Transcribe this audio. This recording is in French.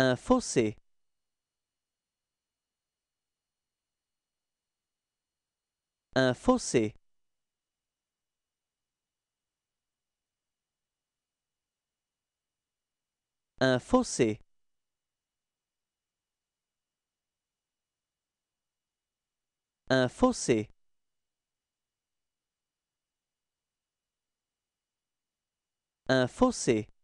Un fossé. Un fossé. Un fossé. Un fossé. Un fossé.